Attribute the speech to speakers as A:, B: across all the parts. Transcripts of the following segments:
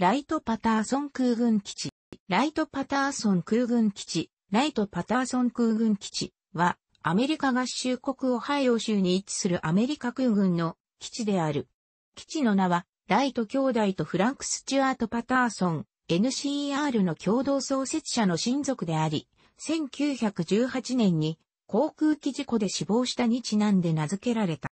A: ライトパターソン空軍基地、ライトパターソン空軍基地、ライトパターソン空軍基地は、アメリカ合衆国オハイオ州に位置するアメリカ空軍の基地である。基地の名は、ライト兄弟とフランク・スチュアート・パターソン、NCER の共同創設者の親族であり、1918年に航空機事故で死亡したにちなんで名付けられた。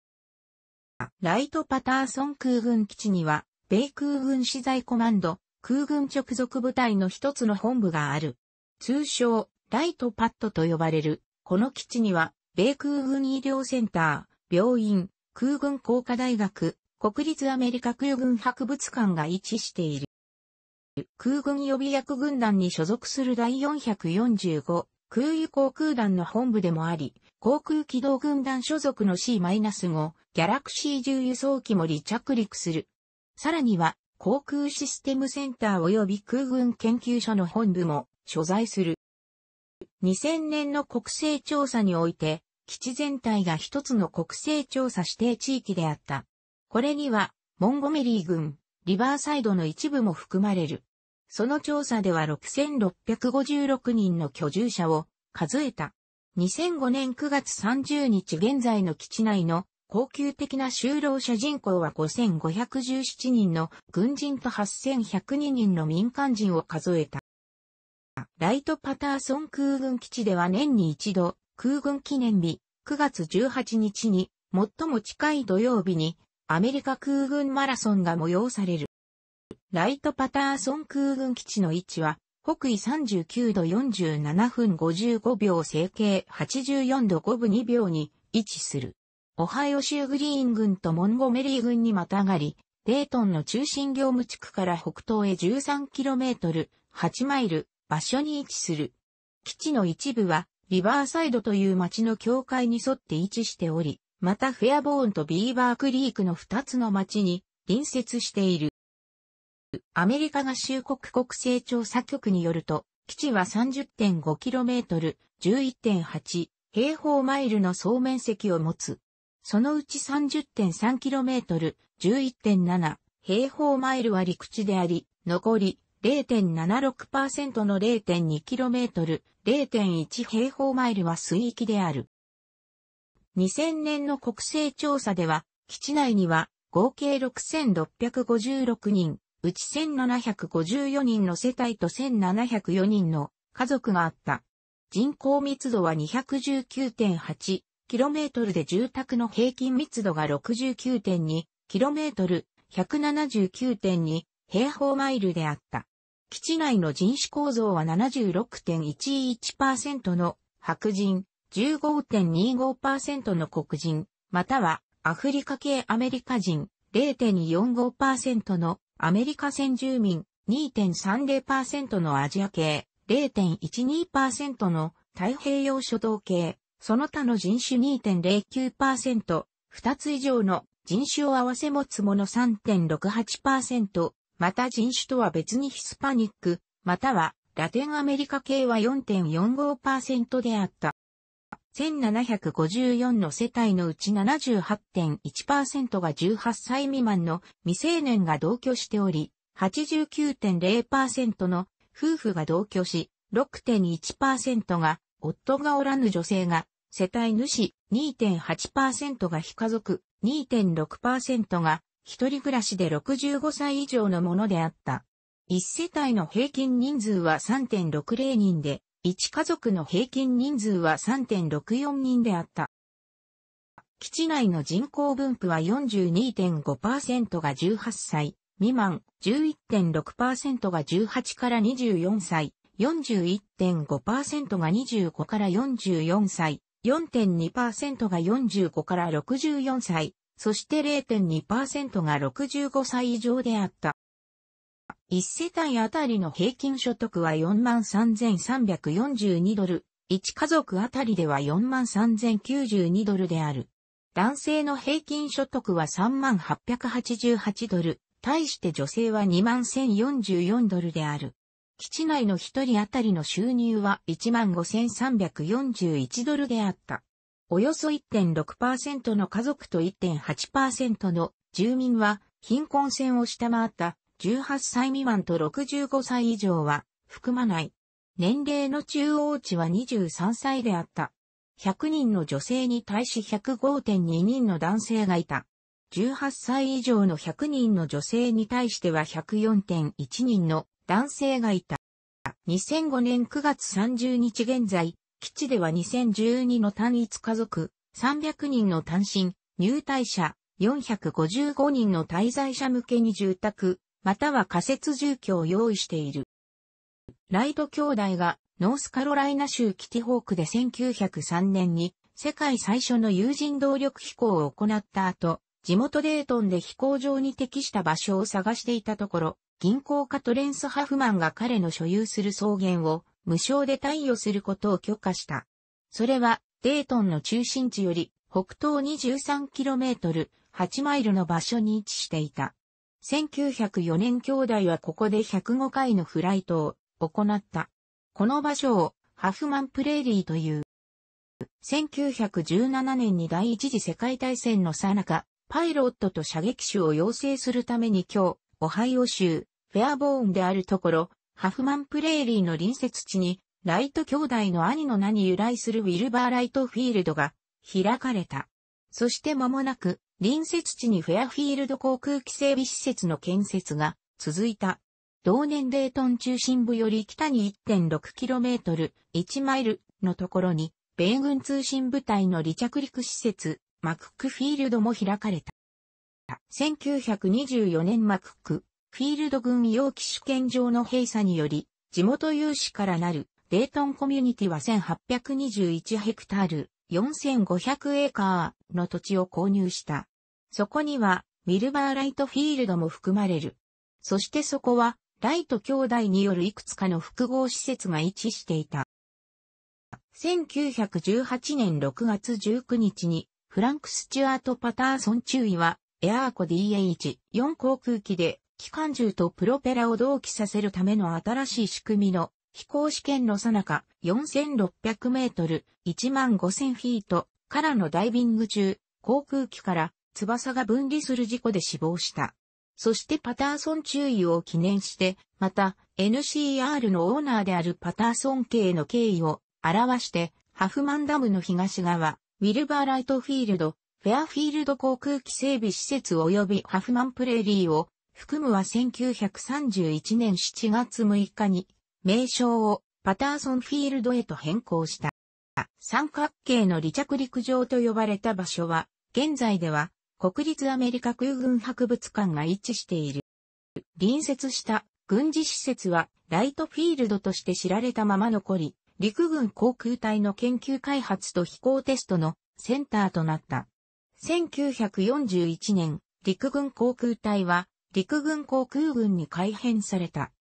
A: ライト・パターソン空軍基地には米空軍資材コマンド、空軍直属部隊の一つの本部がある。通称、ライトパッドと呼ばれる。この基地には、米空軍医療センター、病院、空軍工科大学、国立アメリカ空軍博物館が位置している。空軍予備役軍団に所属する第445空輸航空団の本部でもあり、航空機動軍団所属の C-5 ギャラクシー重輸送機も離着陸するさらには、航空システムセンター及び空軍研究所の本部も所在する。2000年の国勢調査において、基地全体が一つの国勢調査指定地域であった。これには、モンゴメリー軍、リバーサイドの一部も含まれる。その調査では6656人の居住者を数えた。2005年9月30日現在の基地内の恒久的な就労者人口は5517人の軍人と8102人の民間人を数えた。ライトパターソン空軍基地では年に一度、空軍記念日、9月18日に、最も近い土曜日に、アメリカ空軍マラソンが催される。ライトパターソン空軍基地の位置は、北緯39度47分55秒整形84度5分2秒に位置する。オハイオ州グリーン郡とモンゴメリー郡にまたがり、デートンの中心業務地区から北東へ 13km、8マイル、場所に位置する。基地の一部は、リバーサイドという町の境界に沿って位置しており、またフェアボーンとビーバークリークの2つの町に隣接している。アメリカ合衆国国勢調査局によると、基地は 30.5km、11.8平方マイルの総面積を持つ。そのうち 30.3km、11.7平方マイルは陸地であり、残り0.76%の 0.2km、0.1平方マイルは水域である。2000年の国勢調査では、基地内には合計6656人、うち1754人の世帯と1704人の家族があった。人口密度は219.8 km で住宅の平均密度が 69.2km、179.2平方マイルであった。基地内の人種構造は76.11%の白人、15.25%の黒人、またはアフリカ系アメリカ人、0.45%のアメリカ先住民、2.30%のアジア系、0.12%の太平洋諸島系、その他の人種2.09%、2つ以上の人種を合わせ持つもの3.68%、また人種とは別にヒスパニック、またはラテンアメリカ系は4.45%であった。1754の世帯のうち78.1%が18歳未満の未成年が同居しており、89.0%の夫婦が同居し、6.1%が夫がおらぬ女性が世帯主2.8%が非家族、2.6%が一人暮らしで65歳以上のものであった。1世帯の平均人数は3.60人で、1家族の平均人数は3.64人であった。基地内の人口分布は42.5%が18歳未満、11.6%が18から24歳、41.5%が25から44歳、4.2%が45から64歳、そして0.2%が65歳以上であった。1世帯あたりの平均所得は43,342ドル、1家族あたりでは43,092ドルである。男性の平均所得は3888ドル、対して女性は21,044ドルである。基地内の一人当たりの収入は15,341ドルであった。およそ1.6%の家族と1.8%の住民は貧困線を下回った18歳未満と65歳以上は含まない。年齢の中央値は23歳であった。100人の女性に対し105.2人の男性がいた。18歳以上の100人の女性に対しては104.1人の男性がいた。2005年9月30日現在、基地では2012の単一家族、300人の単身、入隊者、455人の滞在者向けに住宅、または仮設住居を用意している。ライト兄弟がノースカロライナ州キティホークで1903年に世界最初の有人動力飛行を行った後、地元デートンで飛行場に適した場所を探していたところ、銀行家トレンス・ハフマンが彼の所有する草原を無償で貸与することを許可した。それは、デートンの中心地より北東 23km、8マイルの場所に位置していた。1904年兄弟はここで105回のフライトを行った。この場所をハフマンプレーリーという。1917年に第一次世界大戦の最中、パイロットと射撃手を養成するために今日、オハイオ州、フェアボーンであるところ、ハフマンプレーリーの隣接地に、ライト兄弟の兄の名に由来するウィルバー・ライトフィールドが開かれた。そして間もなく、隣接地にフェアフィールド航空機整備施設の建設が続いた。同年デートン中心部より北に 1.6km、1マイルのところに、米軍通信部隊の離着陸施設、マクックフィールドも開かれた。1924年マクック、フィールド軍用機種権上の閉鎖により、地元有志からなるデートンコミュニティは1821ヘクタール、4500エーカーの土地を購入した。そこには、ミルバーライトフィールドも含まれる。そしてそこは、ライト兄弟によるいくつかの複合施設が位置していた。1918年6月19日に、フランク・スチュアート・パターソン中尉は、エアーコ DH4 航空機で機関銃とプロペラを同期させるための新しい仕組みの飛行試験の最中4600メートル15000フィートからのダイビング中、航空機から翼が分離する事故で死亡した。そしてパターソン注意を記念して、また NCR のオーナーであるパターソン系の敬意を表して、ハフマンダムの東側、ウィルバーライトフィールド、フェアフィールド航空機整備施設及びハフマンプレーリーを含むは1931年7月6日に、名称をパターソンフィールドへと変更した。三角形の離着陸場と呼ばれた場所は、現在では国立アメリカ空軍博物館が位置している。隣接した軍事施設はライトフィールドとして知られたまま残り、陸軍航空隊の研究開発と飛行テストのセンターとなった。1941年、陸軍航空隊は陸軍航空軍に改編された。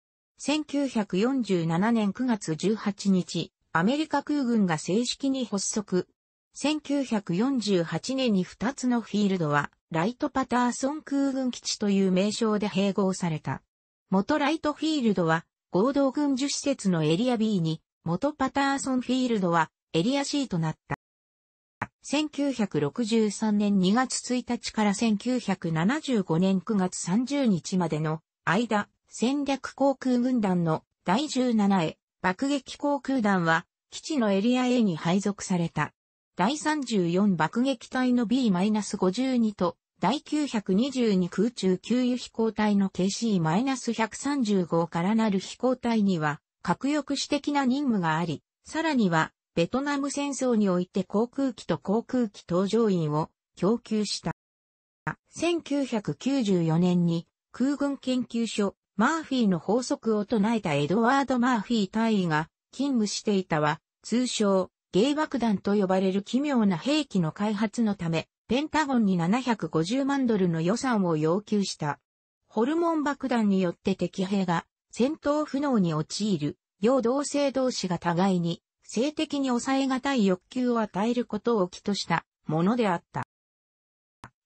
A: 1947年9月18日、アメリカ空軍が正式に発足。1948年に2つのフィールドは、ライトパターソン空軍基地という名称で併合された。元ライトフィールドは、合同軍需施設のエリア B に、元パターソンフィールドは、エリア C となった。1963年2月1日から1975年9月30日までの間、戦略航空軍団の第17へ爆撃航空団は基地のエリア A に配属された。第34爆撃隊の B-52 と第922空中給油飛行隊の KC-135 からなる飛行隊には、核抑止的な任務があり、さらにはベトナム戦争において航空機と航空機搭乗員を供給した。1994年に空軍研究所マーフィーの法則を唱えたエドワード・マーフィー大尉が勤務していたは通称ゲイ爆弾と呼ばれる奇妙な兵器の開発のためペンタゴンに750万ドルの予算を要求した。ホルモン爆弾によって敵兵が戦闘不能に陥る、陽同性同士が互いに性的に抑えがたい欲求を与えることを起としたものであった。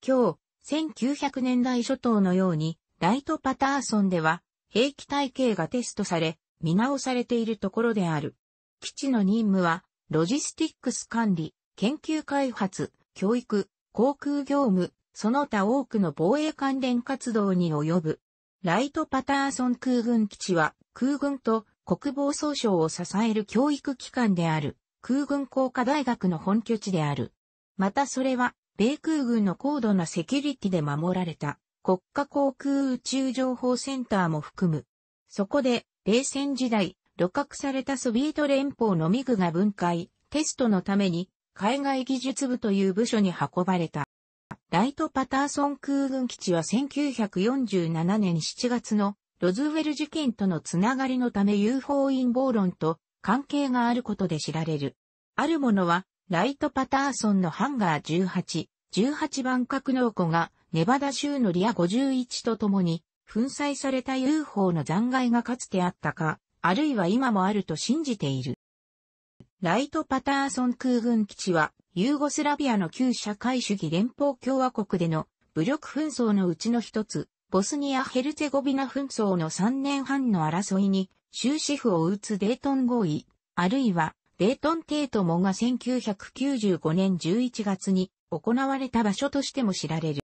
A: 今日、1900年代初頭のように、ライトパターソンでは、兵器体系がテストされ、見直されているところである。基地の任務は、ロジスティックス管理、研究開発、教育、航空業務、その他多くの防衛関連活動に及ぶ。ライトパターソン空軍基地は、空軍と国防総省を支える教育機関である空軍工科大学の本拠地である。またそれは、米空軍の高度なセキュリティで守られた国家航空宇宙情報センターも含む。そこで、冷戦時代、露獲されたソビエト連邦のミグが分解、テストのために、海外技術部という部署に運ばれた。ライト・パターソン空軍基地は1947年7月のロズウェル事件とのつながりのため UFO 陰謀論と関係があることで知られる。あるものは、ライト・パターソンのハンガー18、18番格納庫がネバダ州のリア51ととに粉砕された UFO の残骸がかつてあったか、あるいは今もあると信じている。ライト・パターソン空軍基地は、ユーゴスラビアの旧社会主義連邦共和国での武力紛争のうちの一つ、ボスニア・ヘルツェゴビナ紛争の3年半の争いに終止符を打つデートン合意、あるいはデートン・テートモが1995年11月に行われた場所としても知られる。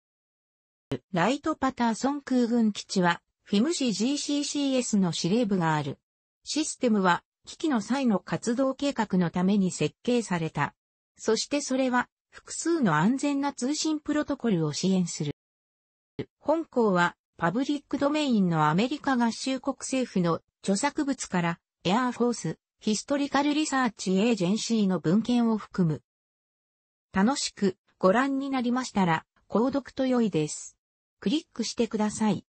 A: ライトパターソン空軍基地は、フィム市 GCCS の司令部がある。システムは、危機の際の活動計画のために設計された。そしてそれは、複数の安全な通信プロトコルを支援する。本校はパブリックドメインのアメリカ合衆国政府の著作物からエアーフォース、ヒストリカルリサーチエージェンシーの文献を含む。楽しくご覧になりましたら、購読と良いです。クリックしてください。